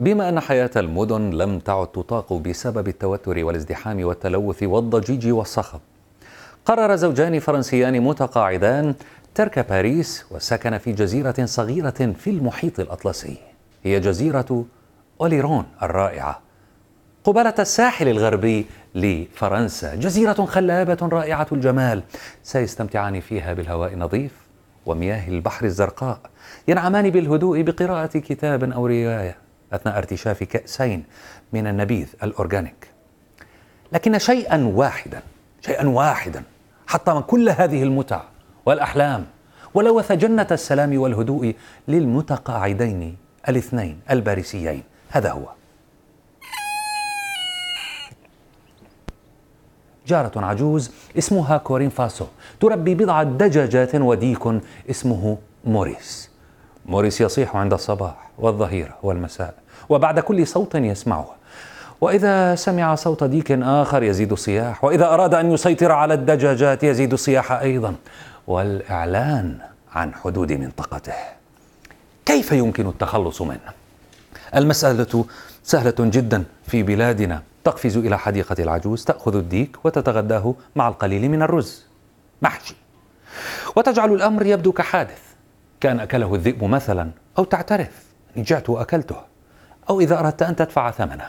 بما أن حياة المدن لم تعد تطاق بسبب التوتر والازدحام والتلوث والضجيج والصخب قرر زوجان فرنسيان متقاعدان ترك باريس وسكن في جزيرة صغيرة في المحيط الأطلسي هي جزيرة أوليرون الرائعة قبالة الساحل الغربي لفرنسا جزيرة خلابة رائعة الجمال سيستمتعان فيها بالهواء النظيف ومياه البحر الزرقاء ينعمان بالهدوء بقراءة كتاب أو رواية أثناء ارتشاف كأسين من النبيذ الأورجانيك لكن شيئا واحدا شيئا واحدا حطم كل هذه المتع والأحلام ولوث جنة السلام والهدوء للمتقاعدين الاثنين الباريسيين هذا هو جارة عجوز اسمها كورين فاسو تربي بضع دجاجات وديك اسمه موريس موريس يصيح عند الصباح والظهيرة والمساء وبعد كل صوت يسمعه وإذا سمع صوت ديك آخر يزيد صياح وإذا أراد أن يسيطر على الدجاجات يزيد صياح أيضا والإعلان عن حدود منطقته كيف يمكن التخلص منه؟ المسألة سهلة جدا في بلادنا تقفز إلى حديقة العجوز تأخذ الديك وتتغداه مع القليل من الرز محشي وتجعل الأمر يبدو كحادث كأن أكله الذئب مثلا أو تعترف أني جعت وأكلته أو إذا أردت أن تدفع ثمنه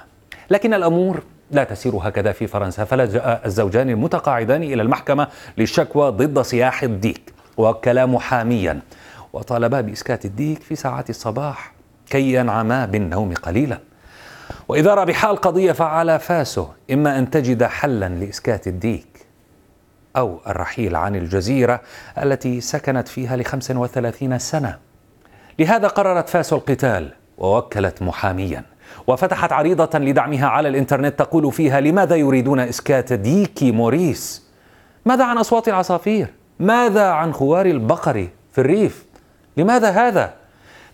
لكن الأمور لا تسير هكذا في فرنسا فلجأ الزوجان المتقاعدان إلى المحكمة للشكوى ضد صياح الديك وكلا محاميا وطالبا بإسكات الديك في ساعات الصباح كي ينعما بالنوم قليلا وإذا ربحا القضية فعلى فاسه إما أن تجد حلا لإسكات الديك أو الرحيل عن الجزيرة التي سكنت فيها لخمس وثلاثين سنة لهذا قررت فاس القتال ووكلت محاميا وفتحت عريضة لدعمها على الإنترنت تقول فيها لماذا يريدون إسكات ديكي موريس ماذا عن أصوات العصافير ماذا عن خوار البقر في الريف لماذا هذا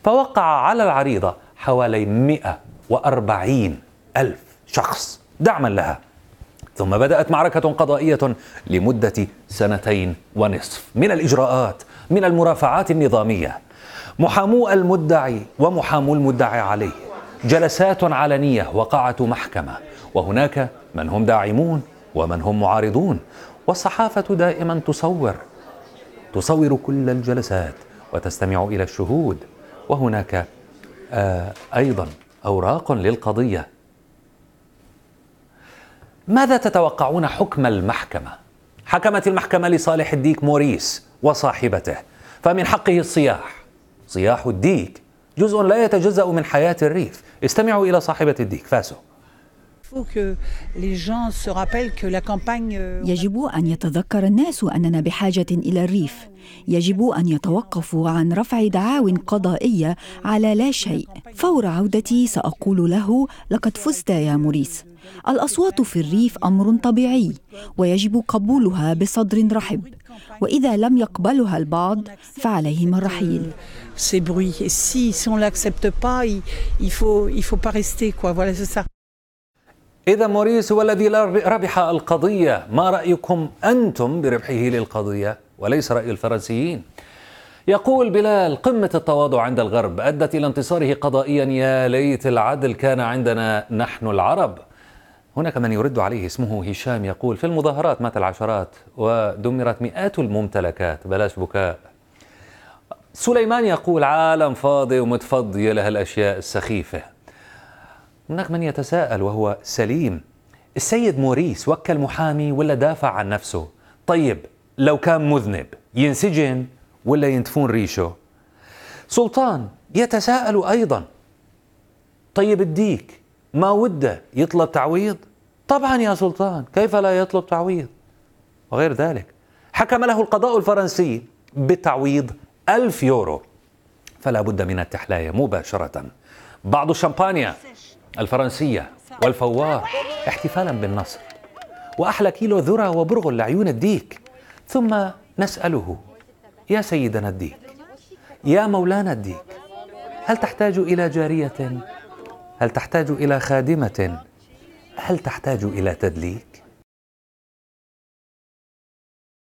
فوقع على العريضة حوالي 140 ألف شخص دعما لها ثم بدأت معركة قضائية لمدة سنتين ونصف من الإجراءات من المرافعات النظامية محامو المدعي ومحامو المدعي عليه جلسات علنية وقعت محكمة وهناك من هم داعمون ومن هم معارضون والصحافة دائما تصور تصور كل الجلسات وتستمع إلى الشهود وهناك آه أيضا أوراق للقضية ماذا تتوقعون حكم المحكمة؟ حكمت المحكمة لصالح الديك موريس وصاحبته فمن حقه الصياح صياح الديك جزء لا يتجزأ من حياة الريف استمعوا إلى صاحبة الديك فاسو euh, يجب أن يتذكر الناس أننا بحاجة إلى الريف يجب أن يتوقفوا عن رفع دعاوى قضائية على لا شيء فور عودتي سأقول له لقد فزت يا موريس الاصوات في الريف امر طبيعي ويجب قبولها بصدر رحب واذا لم يقبلها البعض فعليهم الرحيل إذا موريس هو الذي ربح القضية ما رأيكم أنتم بربحه للقضية وليس رأي الفرنسيين يقول بلال قمة التواضع عند الغرب أدت إلى انتصاره قضائيا يا ليت العدل كان عندنا نحن العرب هناك من يرد عليه اسمه هشام يقول في المظاهرات مات العشرات ودمرت مئات الممتلكات بلاش بكاء سليمان يقول عالم فاضي ومتفضي لهالأشياء السخيفة هناك من يتساءل وهو سليم السيد موريس وكل محامي ولا دافع عن نفسه طيب لو كان مذنب ينسجن ولا ينتفون ريشه سلطان يتساءل أيضا طيب الديك ما وده يطلب تعويض طبعا يا سلطان كيف لا يطلب تعويض وغير ذلك حكم له القضاء الفرنسي بتعويض ألف يورو فلا بد من التحلاية مباشرة بعض الشمبانيا الفرنسية والفوار احتفالا بالنصر وأحلى كيلو ذرة وبرغل لعيون الديك ثم نسأله يا سيدنا الديك يا مولانا الديك هل تحتاج إلى جارية هل تحتاج الى خادمه هل تحتاج الى تدليك